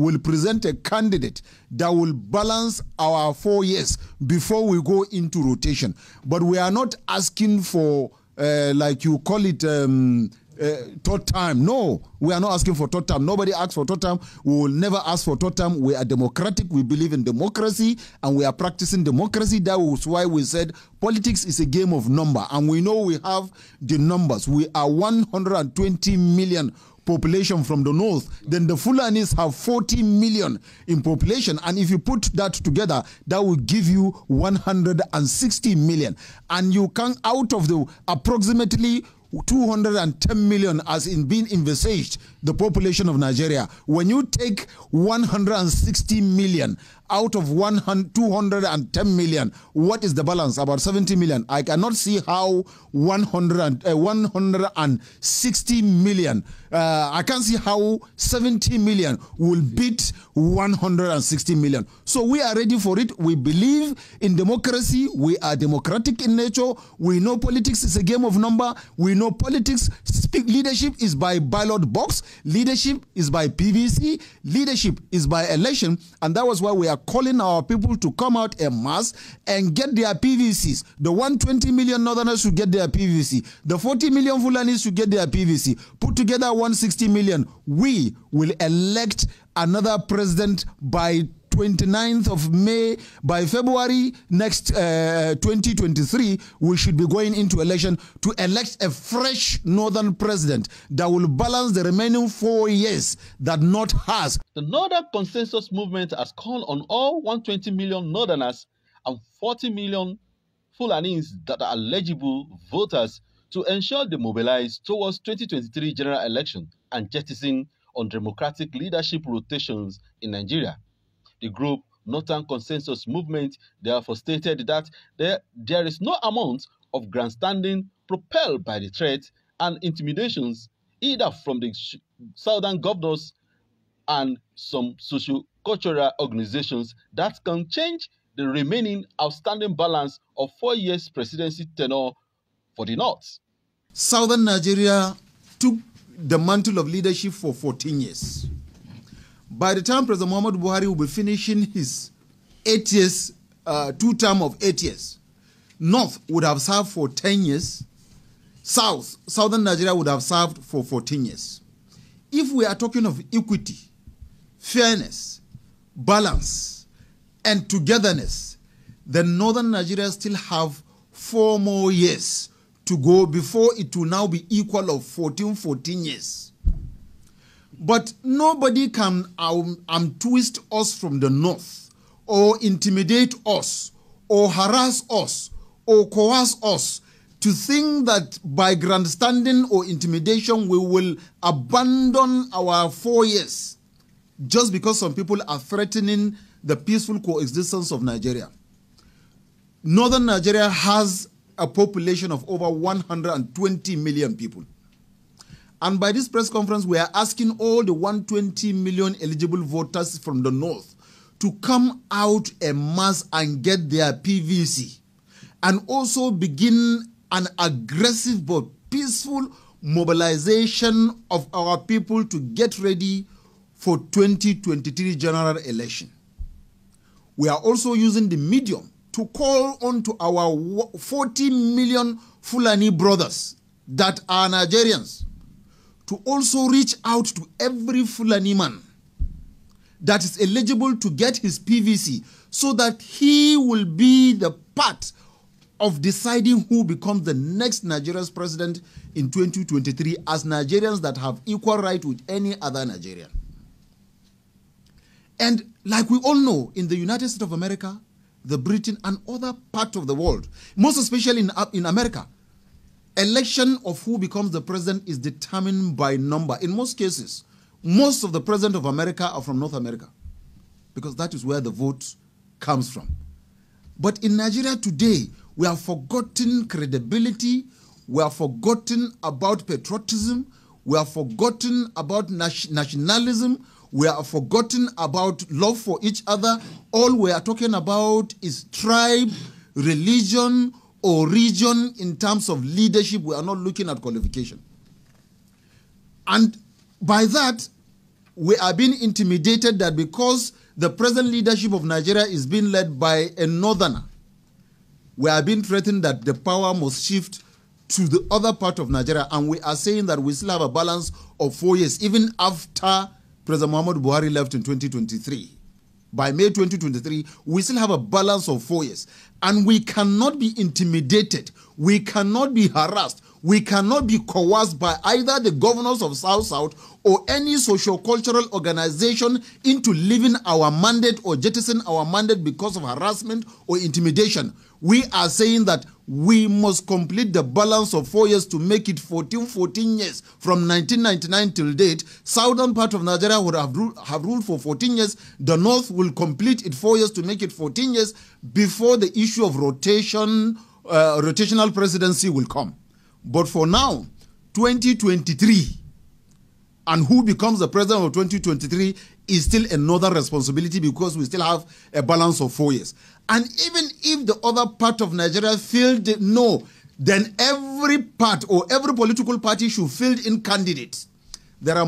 will present a candidate that will balance our four years before we go into rotation. But we are not asking for, uh, like you call it, um, uh, time. No, we are not asking for third time. Nobody asks for third time. We will never ask for third time. We are democratic. We believe in democracy and we are practicing democracy. That was why we said politics is a game of number. And we know we have the numbers. We are 120 million population from the north, then the Fulanis have 40 million in population. And if you put that together, that will give you 160 million. And you come out of the approximately 210 million as in being envisaged the population of Nigeria. When you take 160 million out of 210 million. What is the balance? About 70 million. I cannot see how 100, uh, 160 million. Uh, I can't see how 70 million will beat 160 million. So we are ready for it. We believe in democracy. We are democratic in nature. We know politics is a game of number. We know politics. Speak leadership is by ballot box. Leadership is by PVC. Leadership is by election. And that was why we are calling our people to come out en mass and get their PVCs. The 120 million Northerners should get their PVC. The 40 million Fulanis should get their PVC. Put together 160 million. We will elect another president by 29th of May, by February next uh, 2023, we should be going into election to elect a fresh northern president that will balance the remaining four years that North has. The Northern Consensus Movement has called on all 120 million Northerners and 40 million Fulanis that are eligible voters to ensure they mobilize towards 2023 general election and jettison on democratic leadership rotations in Nigeria. The group Northern Consensus Movement therefore stated that there, there is no amount of grandstanding propelled by the threats and intimidations either from the southern governors and some socio-cultural organizations that can change the remaining outstanding balance of four years presidency tenure for the North. Southern Nigeria took the mantle of leadership for 14 years. By the time President Muhammad Buhari will be finishing his eight years, uh, two term of eight years, North would have served for 10 years, South, Southern Nigeria would have served for 14 years. If we are talking of equity, fairness, balance, and togetherness, then Northern Nigeria still have four more years to go before it will now be equal of 14, 14 years. But nobody can um, um, twist us from the north, or intimidate us, or harass us, or coerce us to think that by grandstanding or intimidation we will abandon our four years just because some people are threatening the peaceful coexistence of Nigeria. Northern Nigeria has a population of over 120 million people. And by this press conference, we are asking all the 120 million eligible voters from the north to come out in mass and get their PVC and also begin an aggressive but peaceful mobilization of our people to get ready for 2023 general election. We are also using the medium to call on to our 40 million Fulani brothers that are Nigerians to also reach out to every Fulani man that is eligible to get his PVC so that he will be the part of deciding who becomes the next Nigerian president in 2023 as Nigerians that have equal right with any other Nigerian. And like we all know, in the United States of America, the Britain and other part of the world, most especially in, in America, election of who becomes the president is determined by number. In most cases, most of the president of America are from North America because that is where the vote comes from. But in Nigeria today, we have forgotten credibility, we have forgotten about patriotism, we have forgotten about nationalism, we have forgotten about love for each other. All we are talking about is tribe, religion, or region in terms of leadership. We are not looking at qualification. And by that, we are being intimidated that because the present leadership of Nigeria is being led by a northerner, we are being threatened that the power must shift to the other part of Nigeria. And we are saying that we still have a balance of four years, even after President Muhammad Buhari left in 2023 by May 2023, we still have a balance of four years. And we cannot be intimidated. We cannot be harassed. We cannot be coerced by either the governors of South South or any socio-cultural organization into leaving our mandate or jettisoning our mandate because of harassment or intimidation we are saying that we must complete the balance of four years to make it 14, 14 years from 1999 till date. Southern part of Nigeria would have, ruled, have ruled for 14 years. The north will complete it four years to make it 14 years before the issue of rotation, uh, rotational presidency will come. But for now, 2023, and who becomes the president of 2023 is still another responsibility because we still have a balance of four years. And even if the other part of Nigeria filled no, then every part or every political party should fill in candidates. There are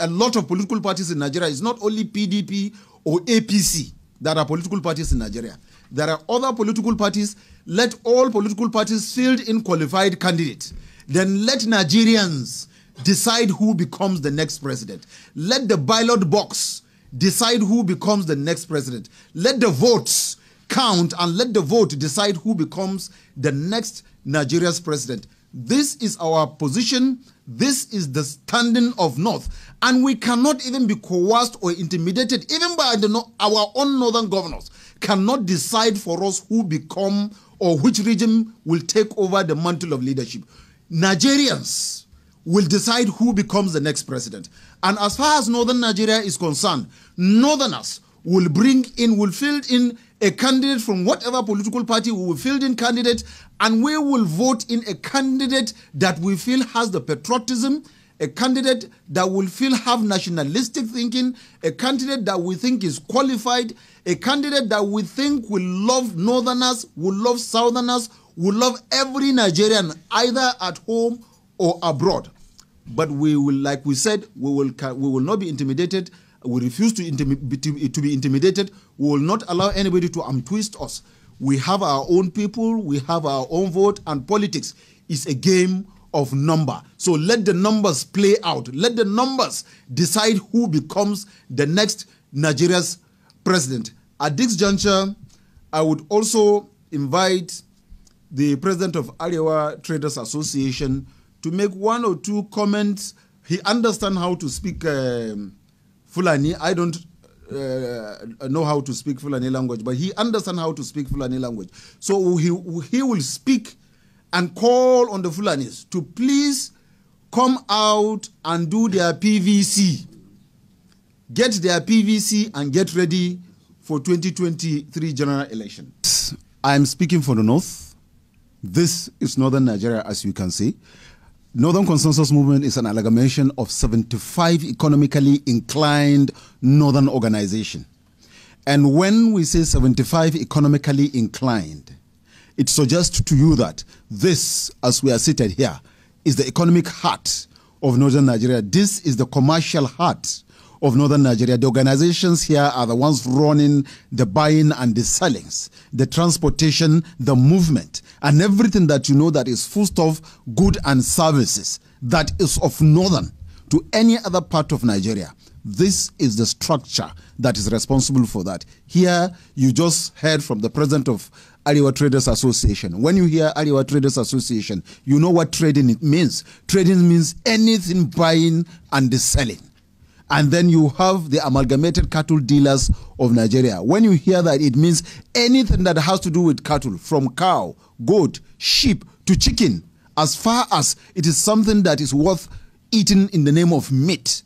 a lot of political parties in Nigeria. It's not only PDP or APC that are political parties in Nigeria. There are other political parties. Let all political parties fill in qualified candidates. Then let Nigerians decide who becomes the next president. Let the ballot box decide who becomes the next president. Let the votes count and let the vote decide who becomes the next Nigeria's president. This is our position. This is the standing of North. And we cannot even be coerced or intimidated, even by the, our own northern governors, cannot decide for us who become or which region will take over the mantle of leadership. Nigerians will decide who becomes the next president. And as far as northern Nigeria is concerned, northerners will bring in, will field in a candidate from whatever political party, we will field in candidate, and we will vote in a candidate that we feel has the patriotism, a candidate that will feel have nationalistic thinking, a candidate that we think is qualified, a candidate that we think will love northerners, will love southerners, will love every Nigerian, either at home or abroad. But we will, like we said, we will, we will not be intimidated. We refuse to, to be intimidated. We will not allow anybody to untwist us. We have our own people, we have our own vote, and politics is a game of number. So let the numbers play out. Let the numbers decide who becomes the next Nigeria's president. At this juncture, I would also invite the president of Aliwa Traders Association to make one or two comments. He understands how to speak um, Fulani. I don't uh, know how to speak Fulani language, but he understands how to speak Fulani language. So he, he will speak and call on the Fulanis to please come out and do their PVC. Get their PVC and get ready for 2023 general election. I am speaking for the North. This is Northern Nigeria, as you can see. Northern Consensus Movement is an amalgamation of 75 economically inclined northern organizations. And when we say 75 economically inclined, it suggests to you that this, as we are seated here, is the economic heart of northern Nigeria. This is the commercial heart of northern Nigeria. The organizations here are the ones running the buying and the sellings, the transportation, the movement, and everything that you know that is of good and services that is of northern to any other part of Nigeria. This is the structure that is responsible for that. Here, you just heard from the president of Aliwa Traders Association. When you hear Aliwa Traders Association, you know what trading it means. Trading means anything buying and selling and then you have the amalgamated cattle dealers of Nigeria. When you hear that, it means anything that has to do with cattle, from cow, goat, sheep to chicken, as far as it is something that is worth eating in the name of meat,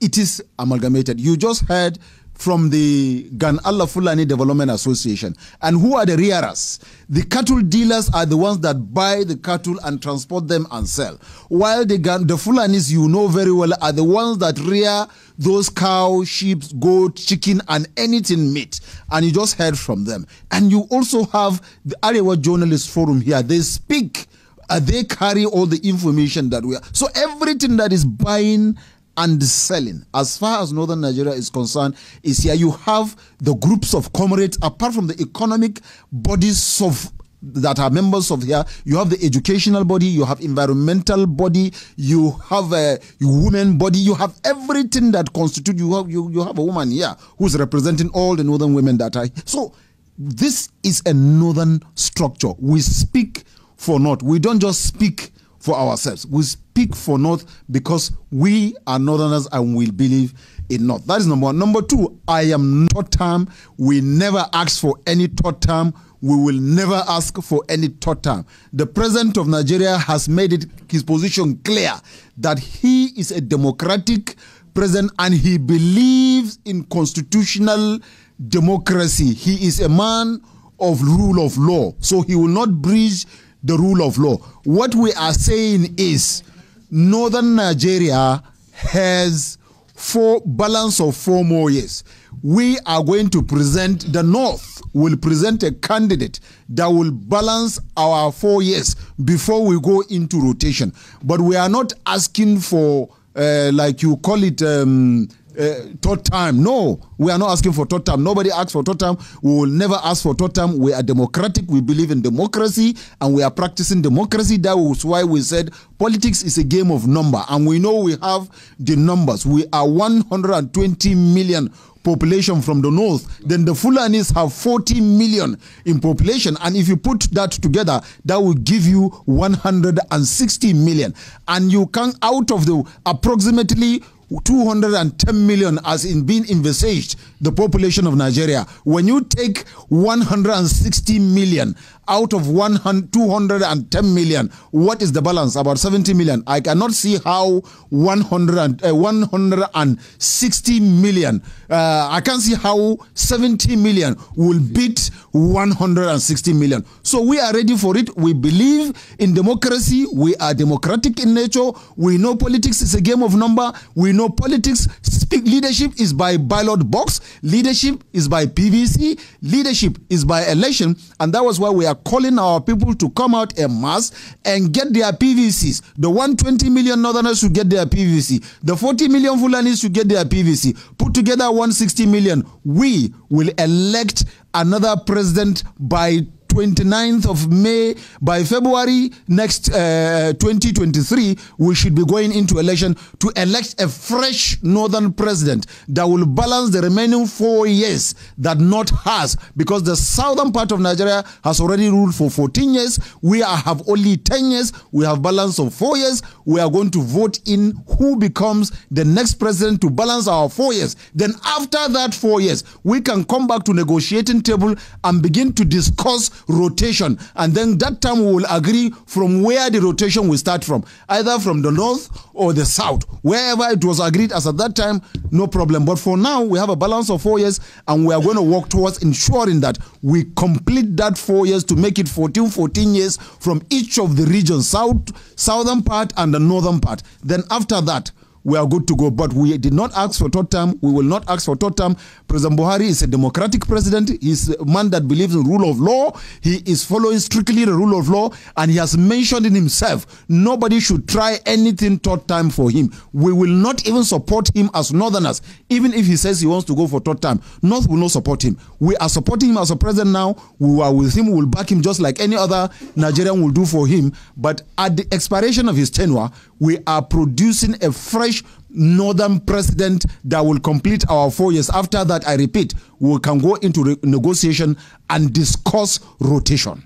it is amalgamated. You just heard from the Gan Allah Fulani Development Association. And who are the rearers? The cattle dealers are the ones that buy the cattle and transport them and sell. While the, Gan, the Fulanis you know very well are the ones that rear those cows, sheep, goat, chicken, and anything meat. And you just heard from them. And you also have the Arewa Journalist Forum here. They speak. Uh, they carry all the information that we are. So everything that is buying and selling. As far as northern Nigeria is concerned, is here you have the groups of comrades, apart from the economic bodies of that are members of here you have the educational body you have environmental body you have a women body you have everything that constitute you have you, you have a woman here who's representing all the northern women that are so this is a northern structure we speak for not we don't just speak for ourselves. We speak for North because we are Northerners and we believe in North. That is number one. Number two, I am not term. We never ask for any third term. We will never ask for any third term. The president of Nigeria has made it his position clear that he is a democratic president and he believes in constitutional democracy. He is a man of rule of law. So he will not breach the rule of law. What we are saying is northern Nigeria has four balance of four more years. We are going to present the north will present a candidate that will balance our four years before we go into rotation. But we are not asking for uh, like you call it um, uh, third time. No, we are not asking for third time. Nobody asks for third time. We will never ask for third time. We are democratic. We believe in democracy and we are practicing democracy. That was why we said politics is a game of number. And we know we have the numbers. We are 120 million population from the north, then the Fulanis have 40 million in population. And if you put that together, that will give you 160 million. And you come out of the approximately 210 million as in being envisaged the population of Nigeria. When you take 160 million out of 210 million. What is the balance? About 70 million. I cannot see how 100, uh, 160 million. Uh, I can't see how 70 million will beat 160 million. So we are ready for it. We believe in democracy. We are democratic in nature. We know politics is a game of number. We know politics. Speak leadership is by ballot box. Leadership is by PVC. Leadership is by election. And that was why we are calling our people to come out en masse and get their PVCs. The 120 million Northerners should get their PVC. The 40 million Fulanis should get their PVC. Put together 160 million. We will elect another president by 29th of May, by February next uh, 2023, we should be going into election to elect a fresh northern president that will balance the remaining four years that North has, because the southern part of Nigeria has already ruled for 14 years. We are, have only 10 years. We have balance of four years. We are going to vote in who becomes the next president to balance our four years. Then after that four years, we can come back to negotiating table and begin to discuss rotation. And then that time we will agree from where the rotation will start from, either from the north or the south. Wherever it was agreed as at that time, no problem. But for now, we have a balance of four years and we are going to work towards ensuring that we complete that four years to make it 14, 14 years from each of the regions, south, southern part and the northern part. Then after that, we are good to go. But we did not ask for third term. We will not ask for third term. President Buhari is a democratic president. He's a man that believes in rule of law. He is following strictly the rule of law, and he has mentioned in himself nobody should try anything third time for him. We will not even support him as Northerners, even if he says he wants to go for third time. North will not support him. We are supporting him as a president now. We are with him. We will back him just like any other Nigerian will do for him. But at the expiration of his tenure, we are producing a fresh northern president that will complete our four years. After that, I repeat, we can go into negotiation and discuss rotation.